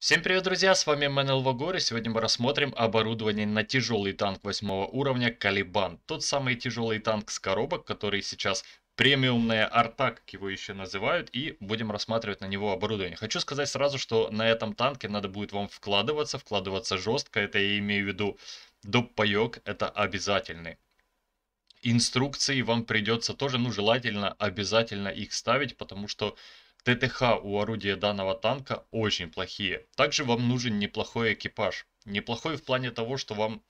Всем привет, друзья, с вами Мэнел Вагор, и сегодня мы рассмотрим оборудование на тяжелый танк 8 уровня Калибан. Тот самый тяжелый танк с коробок, который сейчас премиумная арта, как его еще называют, и будем рассматривать на него оборудование. Хочу сказать сразу, что на этом танке надо будет вам вкладываться, вкладываться жестко, это я имею в виду доп-паек, это обязательный. Инструкции вам придется тоже, ну желательно обязательно их ставить, потому что ТТХ у орудия данного танка очень плохие. Также вам нужен неплохой экипаж. Неплохой в плане того, что вам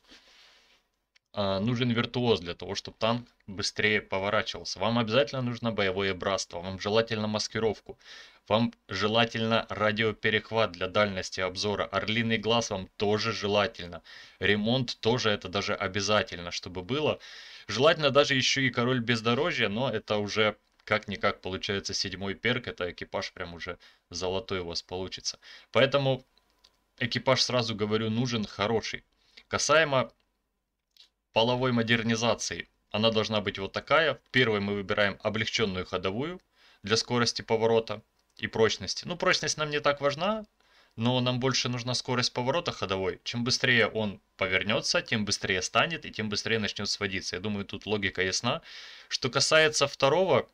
э, нужен виртуоз для того, чтобы танк быстрее поворачивался. Вам обязательно нужно боевое братство, вам желательно маскировку, вам желательно радиоперехват для дальности обзора, орлиный глаз вам тоже желательно, ремонт тоже это даже обязательно, чтобы было. Желательно даже еще и король бездорожья, но это уже как-никак получается седьмой перк, это экипаж прям уже золотой у вас получится. Поэтому экипаж, сразу говорю, нужен хороший. Касаемо половой модернизации, она должна быть вот такая. Первой мы выбираем облегченную ходовую для скорости поворота и прочности. Ну, прочность нам не так важна, но нам больше нужна скорость поворота ходовой. Чем быстрее он повернется, тем быстрее станет и тем быстрее начнет сводиться. Я думаю, тут логика ясна. Что касается второго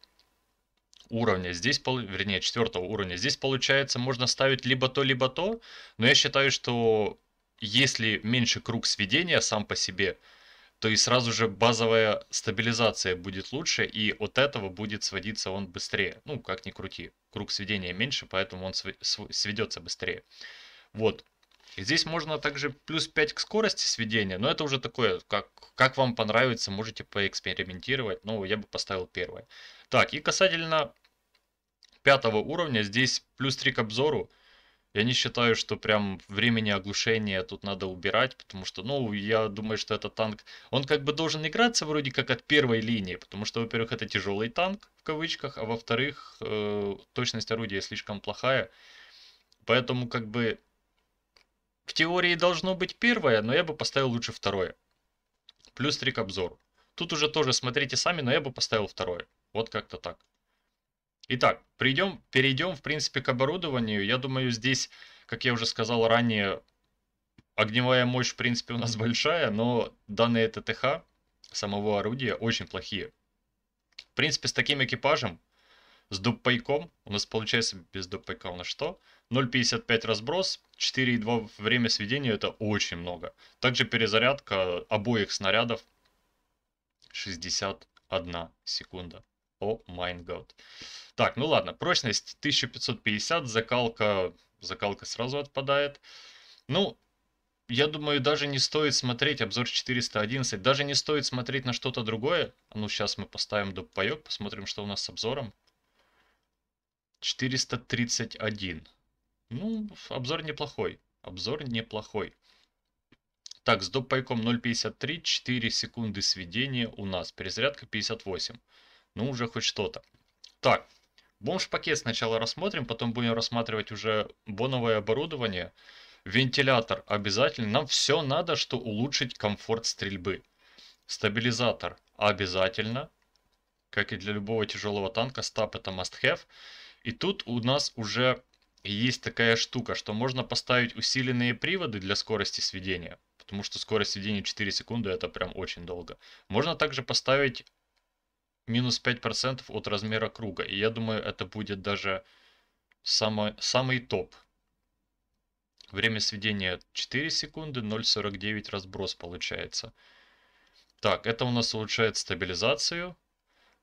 уровня здесь, вернее, четвертого уровня. Здесь, получается, можно ставить либо то, либо то, но я считаю, что если меньше круг сведения сам по себе, то и сразу же базовая стабилизация будет лучше, и от этого будет сводиться он быстрее. Ну, как ни крути, круг сведения меньше, поэтому он сведется быстрее. Вот. И здесь можно также плюс 5 к скорости сведения, но это уже такое, как, как вам понравится, можете поэкспериментировать, но ну, я бы поставил первое. Так, и касательно пятого уровня, здесь плюс 3 к обзору. Я не считаю, что прям времени оглушения тут надо убирать, потому что, ну, я думаю, что этот танк, он как бы должен играться вроде как от первой линии, потому что, во-первых, это тяжелый танк, в кавычках, а во-вторых, э, точность орудия слишком плохая, поэтому как бы в теории должно быть первое, но я бы поставил лучше второе. Плюс 3 к обзору. Тут уже тоже смотрите сами, но я бы поставил второе. Вот как-то так. Итак, придем, перейдем, в принципе, к оборудованию. Я думаю, здесь, как я уже сказал ранее, огневая мощь, в принципе, у нас большая, но данные ТТХ самого орудия очень плохие. В принципе, с таким экипажем, с дубпайком, у нас получается без дубпайка у нас что? 0,55 разброс, 4,2 время сведения, это очень много. Также перезарядка обоих снарядов 61 секунда. О, oh Так, ну ладно, прочность 1550, закалка, закалка сразу отпадает. Ну, я думаю, даже не стоит смотреть обзор 411, даже не стоит смотреть на что-то другое. Ну, сейчас мы поставим дуппайок, посмотрим, что у нас с обзором. 431. Ну, обзор неплохой. Обзор неплохой. Так, с доппайком 0.53, 4 секунды сведения у нас. Перезарядка 58. Ну, уже хоть что-то. Так, бомж-пакет сначала рассмотрим, потом будем рассматривать уже боновое оборудование. Вентилятор обязательно. Нам все надо, что улучшить комфорт стрельбы. Стабилизатор обязательно. Как и для любого тяжелого танка, стаб это must have. И тут у нас уже есть такая штука, что можно поставить усиленные приводы для скорости сведения. Потому что скорость сведения 4 секунды это прям очень долго. Можно также поставить минус 5% от размера круга. И я думаю, это будет даже самый самый топ. Время сведения 4 секунды, 0,49 разброс получается. Так, это у нас улучшает стабилизацию.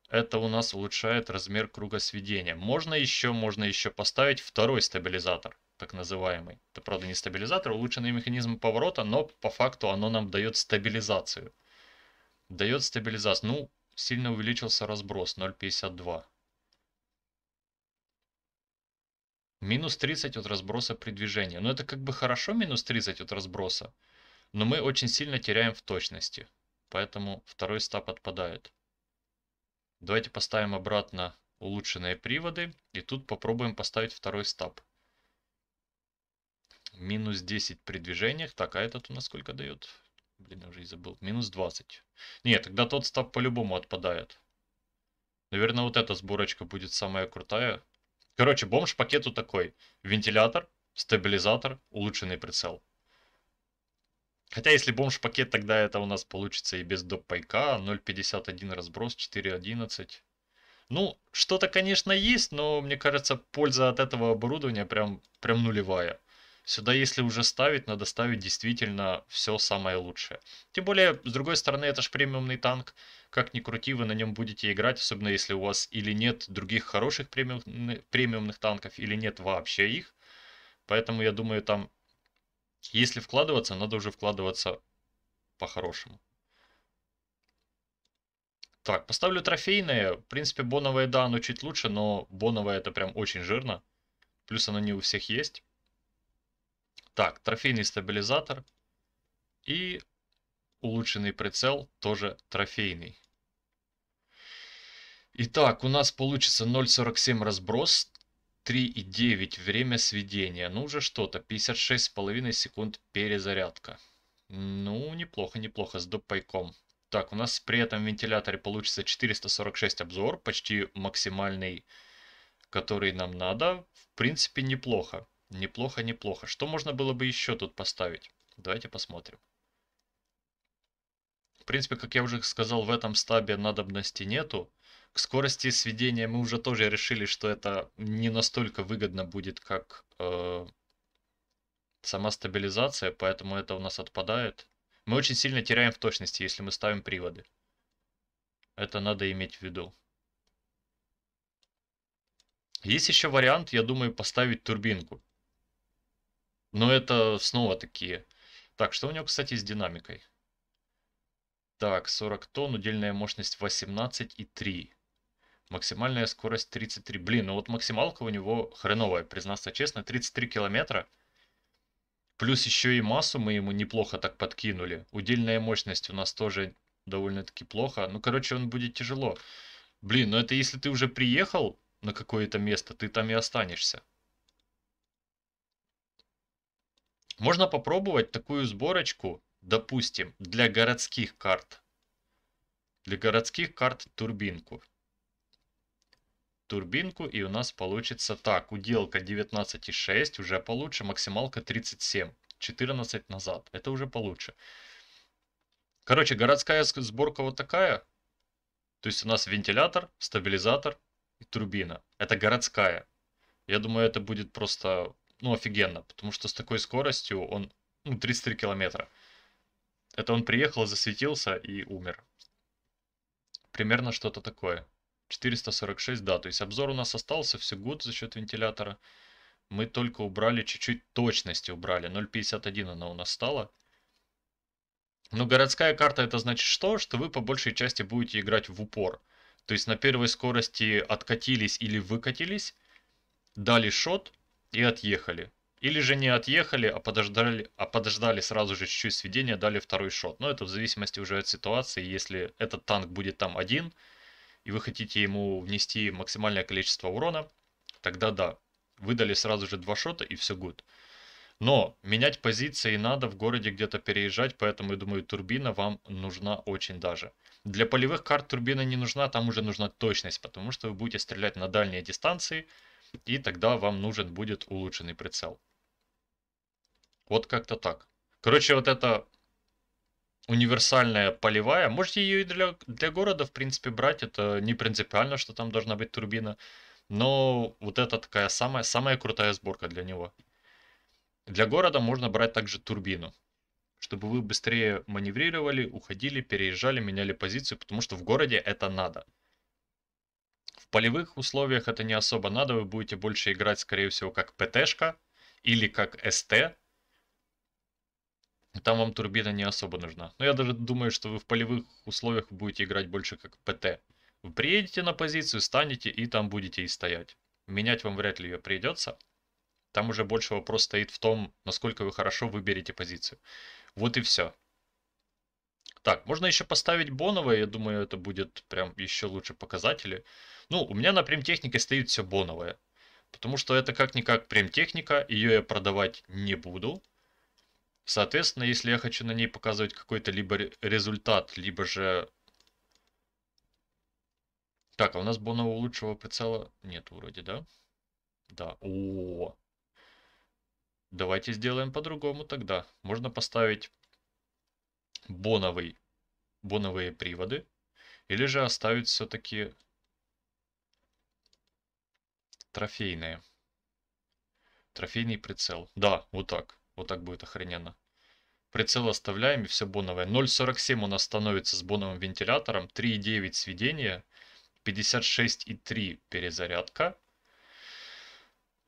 Это у нас улучшает размер круга сведения. Можно еще, можно еще поставить второй стабилизатор, так называемый. Это, правда, не стабилизатор, а улучшенный механизм поворота, но по факту оно нам дает стабилизацию. Дает стабилизацию. Ну, Сильно увеличился разброс 0,52. Минус 30 от разброса при движении. Но ну, это как бы хорошо, минус 30 от разброса. Но мы очень сильно теряем в точности. Поэтому второй стаб отпадает. Давайте поставим обратно улучшенные приводы. И тут попробуем поставить второй стаб. Минус 10 при движениях. Так, а этот у нас сколько дает? Блин, я уже и забыл. Минус 20. Нет, тогда тот стаб по-любому отпадает. Наверное, вот эта сборочка будет самая крутая. Короче, бомж пакету такой. Вентилятор, стабилизатор, улучшенный прицел. Хотя, если бомж-пакет, тогда это у нас получится и без доп-пайка. 0.51 разброс, 4.11. Ну, что-то, конечно, есть, но, мне кажется, польза от этого оборудования прям, прям нулевая. Сюда, если уже ставить, надо ставить действительно все самое лучшее. Тем более, с другой стороны, это же премиумный танк. Как ни крути, вы на нем будете играть, особенно если у вас или нет других хороших премиум, премиумных танков, или нет вообще их. Поэтому, я думаю, там, если вкладываться, надо уже вкладываться по-хорошему. Так, поставлю трофейное, В принципе, боновое да, оно чуть лучше, но боновое это прям очень жирно. Плюс оно не у всех есть. Так, трофейный стабилизатор и улучшенный прицел тоже трофейный. Итак, у нас получится 0.47 разброс, 3.9 время сведения. Ну уже что-то, 56,5 секунд перезарядка. Ну, неплохо, неплохо, с допайком. Так, у нас при этом вентиляторе получится 446 обзор, почти максимальный, который нам надо. В принципе, неплохо. Неплохо, неплохо. Что можно было бы еще тут поставить? Давайте посмотрим. В принципе, как я уже сказал, в этом стабе надобности нету. К скорости сведения мы уже тоже решили, что это не настолько выгодно будет, как э, сама стабилизация, поэтому это у нас отпадает. Мы очень сильно теряем в точности, если мы ставим приводы. Это надо иметь в виду. Есть еще вариант, я думаю, поставить турбинку. Но это снова такие. Так, что у него, кстати, с динамикой? Так, 40 тонн, удельная мощность 18,3. Максимальная скорость 33. Блин, ну вот максималка у него хреновая, признаться честно. 33 километра. Плюс еще и массу мы ему неплохо так подкинули. Удельная мощность у нас тоже довольно-таки плохо. Ну, короче, он будет тяжело. Блин, ну это если ты уже приехал на какое-то место, ты там и останешься. Можно попробовать такую сборочку, допустим, для городских карт. Для городских карт турбинку. Турбинку и у нас получится так. Уделка 19,6 уже получше, максималка 37. 14 назад. Это уже получше. Короче, городская сборка вот такая. То есть у нас вентилятор, стабилизатор и турбина. Это городская. Я думаю, это будет просто ну, офигенно, потому что с такой скоростью он, ну, 33 километра. Это он приехал, засветился и умер. Примерно что-то такое. 446, да, то есть обзор у нас остался, все год за счет вентилятора. Мы только убрали, чуть-чуть точности убрали, 0.51 она у нас стала. Но городская карта это значит что? Что вы по большей части будете играть в упор. То есть на первой скорости откатились или выкатились, дали шот, и отъехали. Или же не отъехали, а подождали, а подождали сразу же чуть-чуть сведения, дали второй шот. Но это в зависимости уже от ситуации. Если этот танк будет там один, и вы хотите ему внести максимальное количество урона, тогда да, выдали сразу же два шота и все гуд. Но менять позиции надо в городе где-то переезжать, поэтому, я думаю, турбина вам нужна очень даже. Для полевых карт турбина не нужна, там уже нужна точность, потому что вы будете стрелять на дальние дистанции, и тогда вам нужен будет улучшенный прицел. Вот как-то так. Короче, вот эта универсальная полевая. Можете ее и для, для города, в принципе, брать. Это не принципиально, что там должна быть турбина. Но вот это такая самая, самая крутая сборка для него. Для города можно брать также турбину. Чтобы вы быстрее маневрировали, уходили, переезжали, меняли позицию. Потому что в городе это надо полевых условиях это не особо надо, вы будете больше играть, скорее всего, как ПТ-шка или как СТ. Там вам турбина не особо нужна. Но я даже думаю, что вы в полевых условиях будете играть больше как ПТ. Вы приедете на позицию, станете и там будете и стоять. Менять вам вряд ли ее придется. Там уже больше вопрос стоит в том, насколько вы хорошо выберете позицию. Вот и все. Так, можно еще поставить боновое, я думаю, это будет прям еще лучше показатели. Ну, у меня на премтехнике стоит все Боновое, потому что это как-никак премтехника, ее я продавать не буду. Соответственно, если я хочу на ней показывать какой-то либо результат, либо же... Так, а у нас бонового лучшего прицела нет вроде, да? Да. О, -о, -о. Давайте сделаем по-другому тогда. Можно поставить боновый, боновые приводы, или же оставить все-таки трофейные. Трофейный прицел. Да, вот так. Вот так будет охрененно. Прицел оставляем и все боновое. 0.47 у нас становится с боновым вентилятором. 3.9 сведения. 56,3 перезарядка.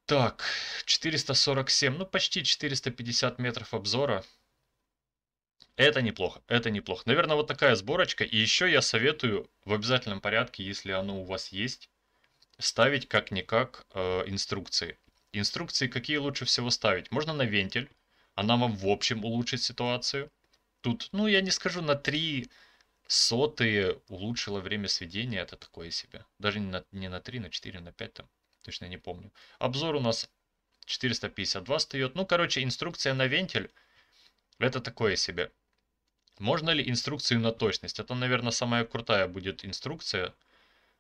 Так, 447, ну почти 450 метров обзора. Это неплохо, это неплохо. Наверное, вот такая сборочка. И еще я советую в обязательном порядке, если оно у вас есть, ставить как-никак э, инструкции. Инструкции какие лучше всего ставить? Можно на вентиль, она вам в общем улучшит ситуацию. Тут, ну я не скажу, на 3 сотые улучшила время сведения, это такое себе. Даже не на, не на 3, на 4, на 5 там, точно не помню. Обзор у нас 452 встает. Ну, короче, инструкция на вентиль, это такое себе. Можно ли инструкцию на точность? Это, наверное, самая крутая будет инструкция,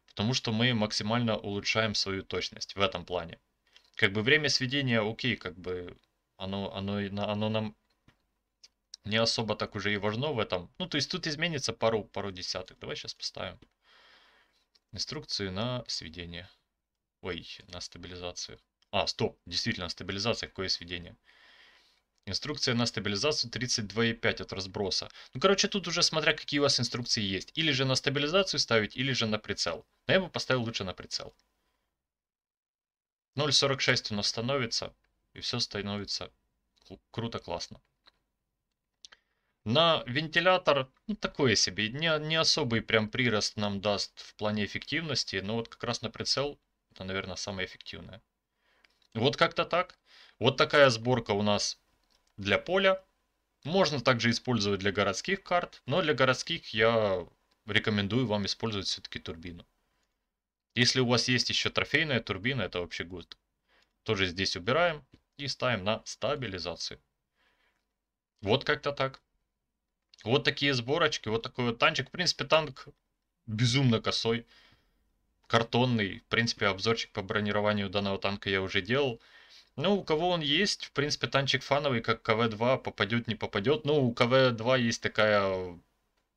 потому что мы максимально улучшаем свою точность в этом плане. Как бы время сведения, окей, как бы оно, оно, оно нам не особо так уже и важно в этом. Ну, то есть тут изменится пару, пару десятых. Давай сейчас поставим инструкцию на сведение. Ой, на стабилизацию. А, стоп, действительно, стабилизация, какое сведение. Инструкция на стабилизацию 32,5 от разброса. Ну, короче, тут уже смотря какие у вас инструкции есть. Или же на стабилизацию ставить, или же на прицел. Но я бы поставил лучше на прицел. 0.46 у нас становится, и все становится круто, классно. На вентилятор, ну, такое себе, не, не особый прям прирост нам даст в плане эффективности, но вот как раз на прицел это, наверное, самое эффективное. Вот как-то так. Вот такая сборка у нас для поля. Можно также использовать для городских карт, но для городских я рекомендую вам использовать все-таки турбину. Если у вас есть еще трофейная турбина, это вообще гуд. Тоже здесь убираем и ставим на стабилизацию. Вот как-то так. Вот такие сборочки, вот такой вот танчик. В принципе, танк безумно косой, картонный. В принципе, обзорчик по бронированию данного танка я уже делал. Ну, у кого он есть, в принципе, танчик фановый, как КВ-2, попадет, не попадет. Ну, у КВ-2 есть такая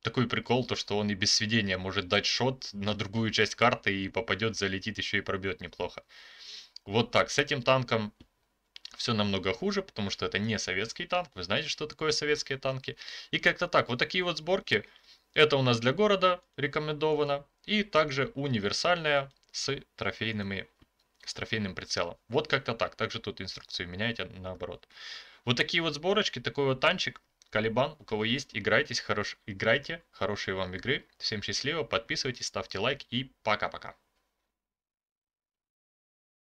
такой прикол, то что он и без сведения может дать шот на другую часть карты и попадет, залетит еще и пробьет неплохо. Вот так, с этим танком все намного хуже, потому что это не советский танк. Вы знаете, что такое советские танки. И как-то так, вот такие вот сборки. Это у нас для города рекомендовано. И также универсальная с трофейными с трофейным прицелом. Вот как-то так. Также тут инструкцию меняете наоборот. Вот такие вот сборочки, такой вот танчик. Калибан, у кого есть, играйтесь, хорош... играйте, хорошие вам игры. Всем счастливо, подписывайтесь, ставьте лайк и пока-пока.